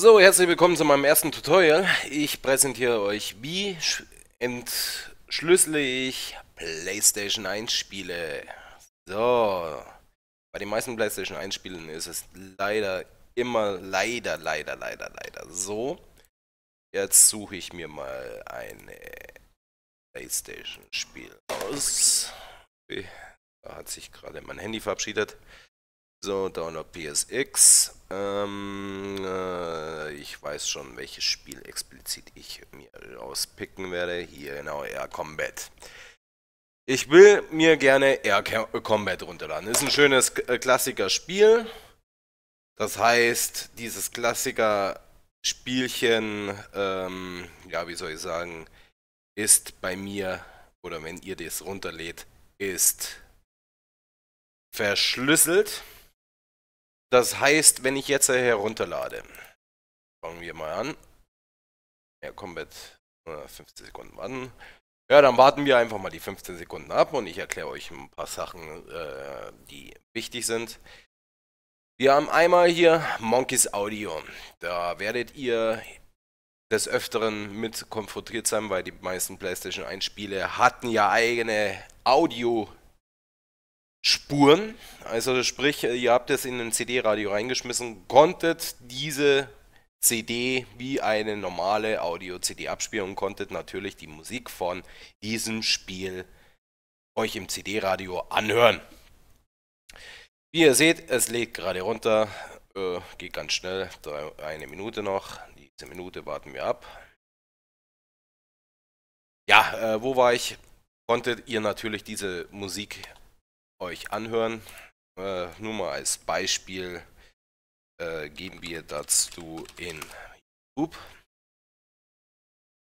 So, herzlich willkommen zu meinem ersten Tutorial. Ich präsentiere euch, wie entschlüssel ich PlayStation 1 Spiele. So, bei den meisten PlayStation 1 Spielen ist es leider immer, leider, leider, leider, leider so. Jetzt suche ich mir mal ein äh, PlayStation Spiel aus. Äh, da hat sich gerade mein Handy verabschiedet. So, Download PSX. Ähm, äh, ich weiß schon, welches Spiel explizit ich mir rauspicken werde. Hier genau, Air Combat. Ich will mir gerne Air äh, Combat runterladen. Ist ein schönes äh, Klassiker-Spiel. Das heißt, dieses Klassiker-Spielchen, ähm, ja, wie soll ich sagen, ist bei mir, oder wenn ihr das runterlädt, ist verschlüsselt. Das heißt, wenn ich jetzt herunterlade, fangen wir mal an. Ja, Combat, 15 äh, Sekunden warten. Ja, dann warten wir einfach mal die 15 Sekunden ab und ich erkläre euch ein paar Sachen, äh, die wichtig sind. Wir haben einmal hier Monkeys Audio. Da werdet ihr des Öfteren mit konfrontiert sein, weil die meisten PlayStation 1 Spiele hatten ja eigene Audio Spuren. Also sprich, äh, ihr habt es in ein CD-Radio reingeschmissen, konntet diese CD wie eine normale Audio-CD abspielen und konntet natürlich die Musik von diesem Spiel euch im CD-Radio anhören. Wie ihr seht, es lädt gerade runter, äh, geht ganz schnell, drei, eine Minute noch, diese Minute warten wir ab. Ja, äh, wo war ich? Konntet ihr natürlich diese Musik euch anhören. Äh, nur mal als Beispiel äh, geben wir dazu in YouTube.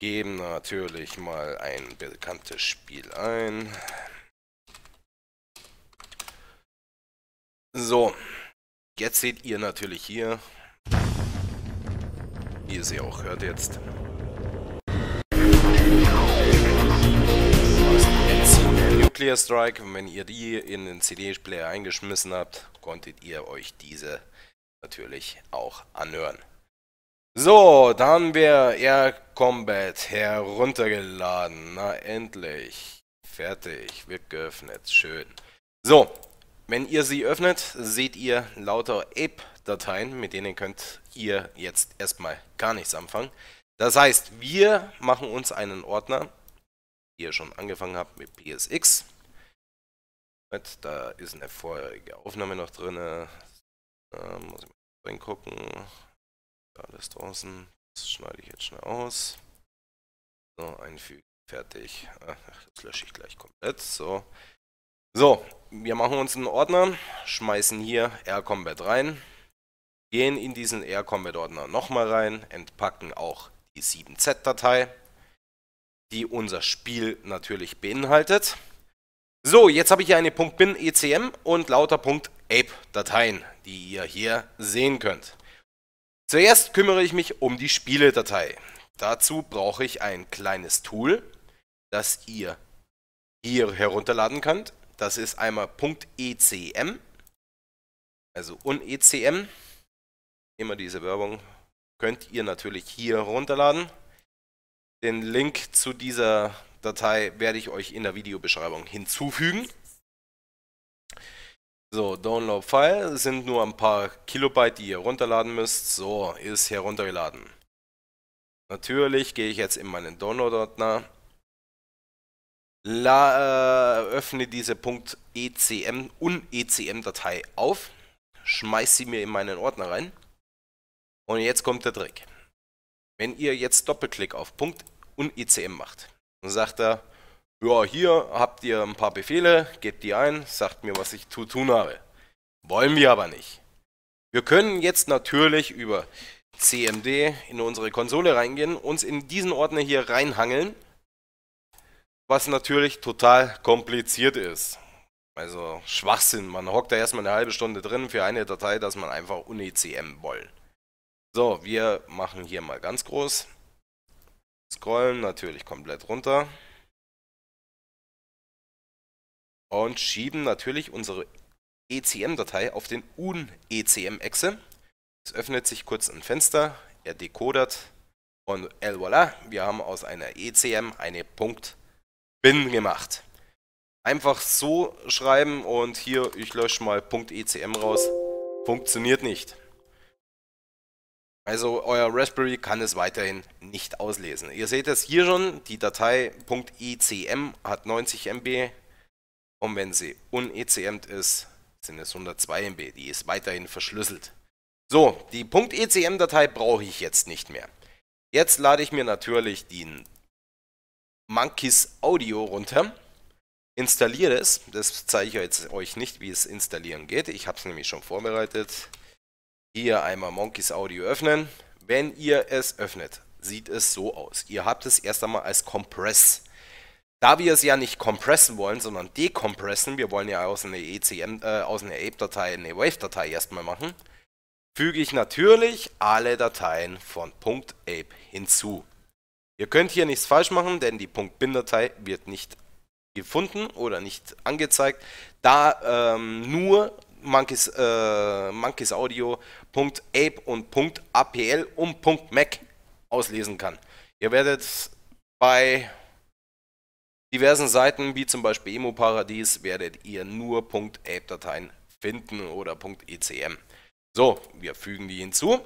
Geben natürlich mal ein bekanntes Spiel ein. So, jetzt seht ihr natürlich hier, wie ihr sie auch hört jetzt, Nuclear Strike. Und wenn ihr die in den CD-Player eingeschmissen habt, konntet ihr euch diese natürlich auch anhören. So, da haben wir Air Combat heruntergeladen. Na endlich. Fertig. Wird geöffnet. Schön. So, wenn ihr sie öffnet, seht ihr lauter Ape-Dateien, mit denen könnt ihr jetzt erstmal gar nichts anfangen. Das heißt, wir machen uns einen Ordner ihr schon angefangen habt mit PSX. Da ist eine vorherige Aufnahme noch drin. Da äh, muss ich mal reingucken. Alles draußen. Das schneide ich jetzt schnell aus. So, einfügen. Fertig. Ah, ach, das lösche ich gleich komplett. So. So, wir machen uns einen Ordner, schmeißen hier Air combat rein, gehen in diesen Air combat ordner nochmal rein, entpacken auch die 7Z-Datei die unser Spiel natürlich beinhaltet. So, jetzt habe ich hier eine .bin ECM und lauter .ape-Dateien, die ihr hier sehen könnt. Zuerst kümmere ich mich um die Spieledatei. Dazu brauche ich ein kleines Tool, das ihr hier herunterladen könnt. Das ist einmal .ecm, also unecm, immer diese Werbung, könnt ihr natürlich hier herunterladen. Den Link zu dieser Datei werde ich euch in der Videobeschreibung hinzufügen. So, Download File es sind nur ein paar Kilobyte, die ihr runterladen müsst. So, ist heruntergeladen. Natürlich gehe ich jetzt in meinen Download-Ordner, äh, öffne diese .ecm und .ecm-Datei auf, schmeiße sie mir in meinen Ordner rein. Und jetzt kommt der Trick. Wenn ihr jetzt Doppelklick auf und ECM macht. Dann sagt er, ja, hier habt ihr ein paar Befehle, gebt die ein, sagt mir, was ich zu tun habe. Wollen wir aber nicht. Wir können jetzt natürlich über CMD in unsere Konsole reingehen, uns in diesen Ordner hier reinhangeln, was natürlich total kompliziert ist. Also Schwachsinn, man hockt da erstmal eine halbe Stunde drin für eine Datei, dass man einfach UniCM wollen. So, wir machen hier mal ganz groß. Scrollen natürlich komplett runter. Und schieben natürlich unsere ECM-Datei auf den UN-ECM-Exe. Es öffnet sich kurz ein Fenster, er decodert und el voilà, wir haben aus einer ECM eine Punkt .bin gemacht. Einfach so schreiben und hier, ich lösche mal .ecm raus, funktioniert nicht. Also euer Raspberry kann es weiterhin nicht auslesen. Ihr seht es hier schon, die Datei .ecm hat 90 MB und wenn sie unecmt ist, sind es 102 MB. Die ist weiterhin verschlüsselt. So, die .ecm-Datei brauche ich jetzt nicht mehr. Jetzt lade ich mir natürlich den Monkeys Audio runter, installiere es. Das zeige ich jetzt euch nicht, wie es installieren geht. Ich habe es nämlich schon vorbereitet. Hier einmal Monkeys Audio öffnen. Wenn ihr es öffnet, sieht es so aus. Ihr habt es erst einmal als Compress. Da wir es ja nicht compressen wollen, sondern decompressen, wir wollen ja aus einer ECM, äh, aus einer APE-Datei eine Wave-Datei erstmal machen, füge ich natürlich alle Dateien von .ape hinzu. Ihr könnt hier nichts falsch machen, denn die .bin-Datei wird nicht gefunden oder nicht angezeigt, da ähm, nur Monkeys, äh, Monkeys Audio .ape und .apl und .mac auslesen kann. Ihr werdet bei diversen Seiten, wie zum Beispiel Emo-Paradies, werdet ihr nur .ape-Dateien finden oder .ecm. So, wir fügen die hinzu,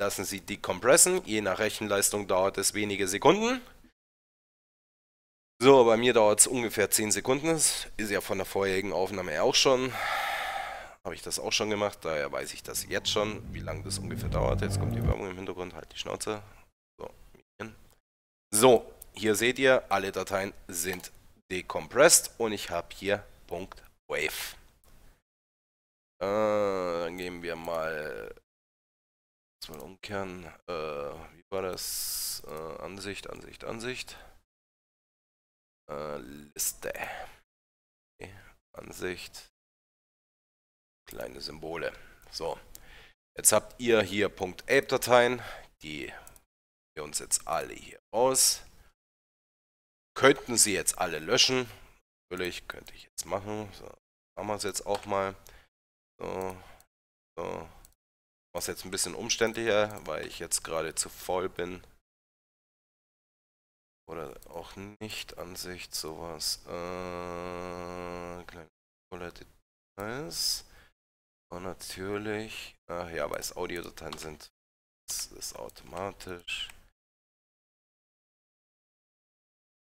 lassen sie decompressen, je nach Rechenleistung dauert es wenige Sekunden. So, bei mir dauert es ungefähr 10 Sekunden, das ist ja von der vorherigen Aufnahme auch schon habe ich das auch schon gemacht, daher weiß ich das jetzt schon, wie lange das ungefähr dauert. Jetzt kommt die Werbung im Hintergrund, halt die Schnauze. So, so hier seht ihr, alle Dateien sind decompressed und ich habe hier Punkt .wave. Äh, dann geben wir mal, mal umkehren, äh, wie war das? Äh, Ansicht, Ansicht, Ansicht. Äh, Liste. Okay. Ansicht kleine Symbole. So, jetzt habt ihr hier .ape-Dateien, die wir uns jetzt alle hier aus. Könnten sie jetzt alle löschen. Natürlich könnte ich jetzt machen. So, machen wir es jetzt auch mal. So, so. Was jetzt ein bisschen umständlicher, weil ich jetzt gerade zu voll bin. Oder auch nicht Ansicht, sowas. Äh, kleine Details. Und natürlich, ach äh, ja, weil es Audiodateien sind, das ist automatisch.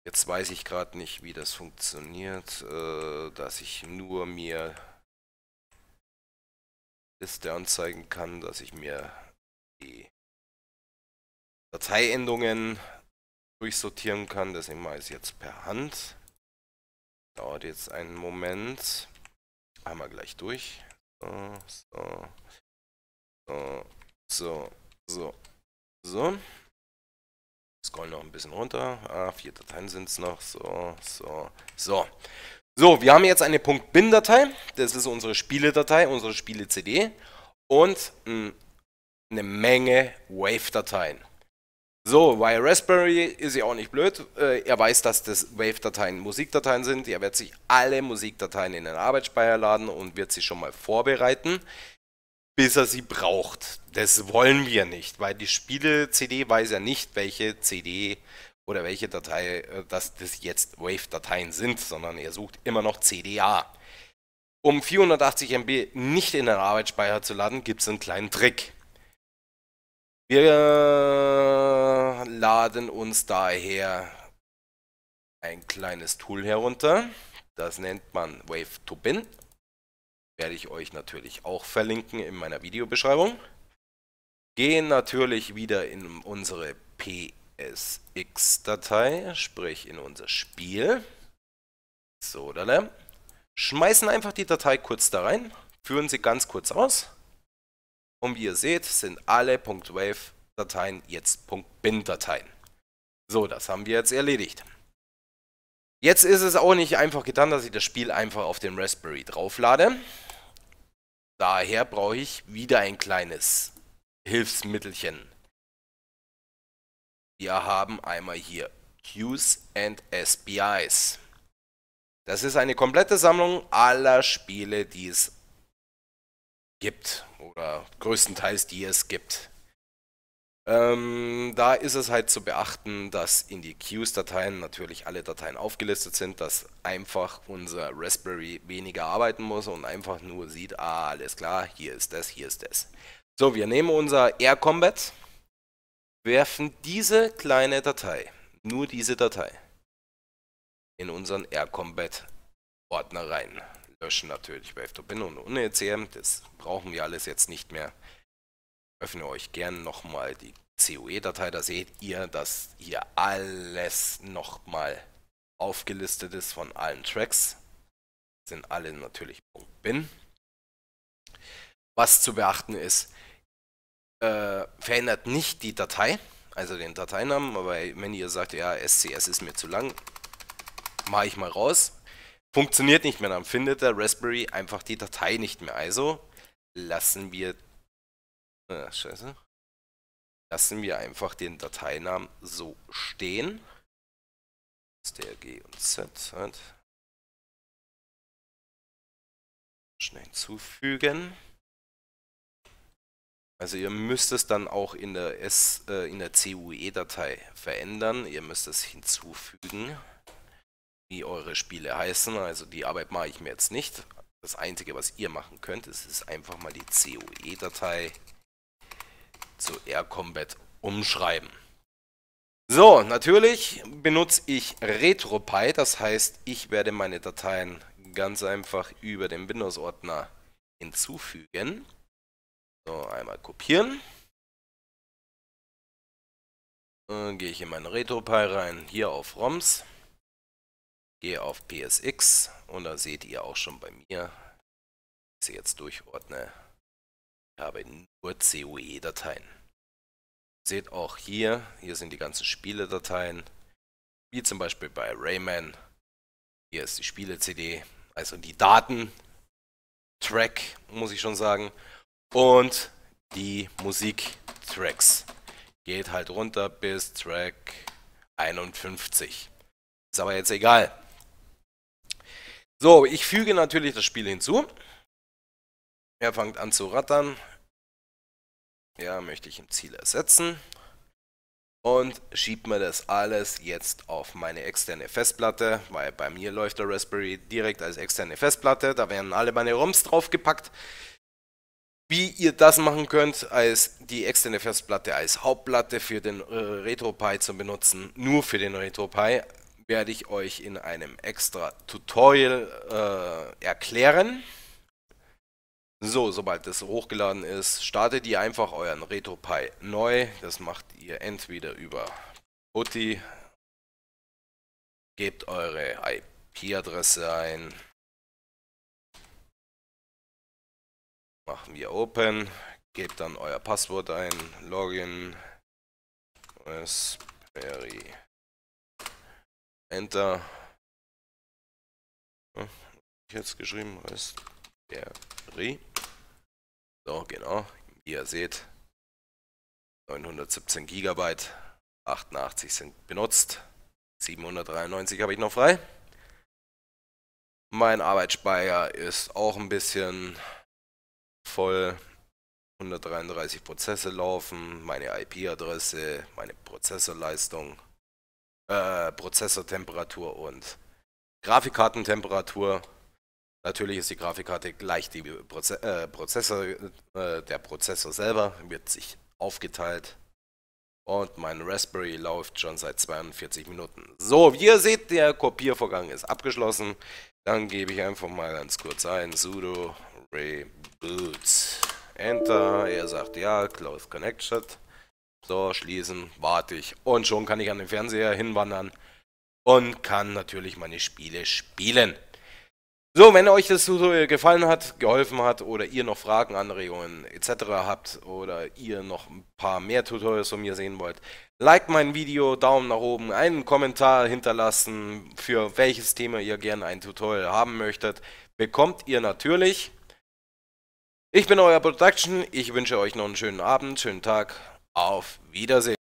Jetzt weiß ich gerade nicht, wie das funktioniert, äh, dass ich nur mir Liste anzeigen kann, dass ich mir die Dateiendungen durchsortieren kann. Deswegen mache ich es jetzt per Hand. Dauert jetzt einen Moment. Haben wir gleich durch so, so, so, so, so. Scroll noch ein bisschen runter. Ah, vier Dateien sind es noch. So, so, so. So, wir haben jetzt eine .bin-Datei. Das ist unsere Spiele-Datei, unsere Spiele-CD. Und mm, eine Menge Wave-Dateien. So, weil Raspberry ist ja auch nicht blöd. Äh, er weiß, dass das Wave-Dateien Musikdateien sind. Er wird sich alle Musikdateien in den Arbeitsspeicher laden und wird sie schon mal vorbereiten, bis er sie braucht. Das wollen wir nicht, weil die Spiele-CD weiß ja nicht, welche CD oder welche Datei, äh, dass das jetzt Wave-Dateien sind, sondern er sucht immer noch CDA. Um 480 MB nicht in den Arbeitsspeicher zu laden, gibt es einen kleinen Trick. Wir laden uns daher ein kleines Tool herunter. Das nennt man Wave 2 Bin. Werde ich euch natürlich auch verlinken in meiner Videobeschreibung. Gehen natürlich wieder in unsere PSX-Datei, sprich in unser Spiel. So, dann schmeißen einfach die Datei kurz da rein, führen sie ganz kurz aus. Und wie ihr seht, sind alle .wave Dateien, jetzt .bin Dateien. So, das haben wir jetzt erledigt. Jetzt ist es auch nicht einfach getan, dass ich das Spiel einfach auf den Raspberry drauflade. Daher brauche ich wieder ein kleines Hilfsmittelchen. Wir haben einmal hier Qs and SPIs. Das ist eine komplette Sammlung aller Spiele, die es gibt oder größtenteils die es gibt. Ähm, da ist es halt zu beachten, dass in die Queues-Dateien natürlich alle Dateien aufgelistet sind, dass einfach unser Raspberry weniger arbeiten muss und einfach nur sieht, ah, alles klar, hier ist das, hier ist das. So, wir nehmen unser Air Combat, werfen diese kleine Datei, nur diese Datei, in unseren Air Combat Ordner rein. Löschen natürlich bei f 2 FTP und ohne ECM, das brauchen wir alles jetzt nicht mehr öffne euch gern nochmal die COE-Datei. Da seht ihr, dass hier alles nochmal aufgelistet ist von allen Tracks. Sind alle natürlich .bin. Was zu beachten ist, äh, verändert nicht die Datei, also den Dateinamen, aber wenn ihr sagt, ja, SCS ist mir zu lang, mache ich mal raus. Funktioniert nicht mehr, dann findet der Raspberry einfach die Datei nicht mehr. Also lassen wir Ach, scheiße. Lassen wir einfach den Dateinamen so stehen. STRG und Z. Halt. Schnell hinzufügen. Also ihr müsst es dann auch in der, äh, der CUE-Datei verändern. Ihr müsst es hinzufügen, wie eure Spiele heißen. Also die Arbeit mache ich mir jetzt nicht. Das Einzige, was ihr machen könnt, ist, ist einfach mal die CUE-Datei zu Air Combat umschreiben. So, natürlich benutze ich RetroPie, das heißt, ich werde meine Dateien ganz einfach über den Windows-Ordner hinzufügen. So, einmal kopieren. Dann gehe ich in meinen RetroPie rein, hier auf ROMs, gehe auf PSX und da seht ihr auch schon bei mir, dass ich jetzt durchordne, ich habe nur COE-Dateien. Seht auch hier, hier sind die ganzen Spieledateien, wie zum Beispiel bei Rayman. Hier ist die Spiele-CD, also die Daten-Track, muss ich schon sagen, und die Musik-Tracks. Geht halt runter bis Track 51. Ist aber jetzt egal. So, ich füge natürlich das Spiel hinzu. Er fängt an zu rattern. Ja, möchte ich im Ziel ersetzen. Und schiebt mir das alles jetzt auf meine externe Festplatte, weil bei mir läuft der Raspberry direkt als externe Festplatte. Da werden alle meine ROMs draufgepackt. Wie ihr das machen könnt, als die externe Festplatte als Hauptplatte für den äh, RetroPie zu benutzen, nur für den RetroPie, werde ich euch in einem extra Tutorial äh, erklären. So, sobald das hochgeladen ist, startet ihr einfach euren RetroPie neu. Das macht ihr entweder über PuTTY, gebt eure IP-Adresse ein, machen wir Open, gebt dann euer Passwort ein, Login, Raspberry, Enter. Hm, jetzt geschrieben, Raspberry. So, genau. Wie ihr seht, 917 GB, 88 sind benutzt, 793 habe ich noch frei. Mein Arbeitsspeicher ist auch ein bisschen voll. 133 Prozesse laufen, meine IP-Adresse, meine Prozessorleistung, äh, Prozessortemperatur und Grafikkartentemperatur. Natürlich ist die Grafikkarte gleich die Proze äh, Prozessor, äh, der Prozessor selber wird sich aufgeteilt und mein Raspberry läuft schon seit 42 Minuten. So, wie ihr seht, der Kopiervorgang ist abgeschlossen. Dann gebe ich einfach mal ganz kurz ein, sudo reboot. Enter, er sagt ja, close connection. So, schließen, warte ich. Und schon kann ich an den Fernseher hinwandern und kann natürlich meine Spiele spielen. So, wenn euch das Tutorial gefallen hat, geholfen hat oder ihr noch Fragen, Anregungen etc. habt oder ihr noch ein paar mehr Tutorials von mir sehen wollt, like mein Video, Daumen nach oben, einen Kommentar hinterlassen, für welches Thema ihr gerne ein Tutorial haben möchtet, bekommt ihr natürlich. Ich bin euer Production, ich wünsche euch noch einen schönen Abend, schönen Tag, auf Wiedersehen.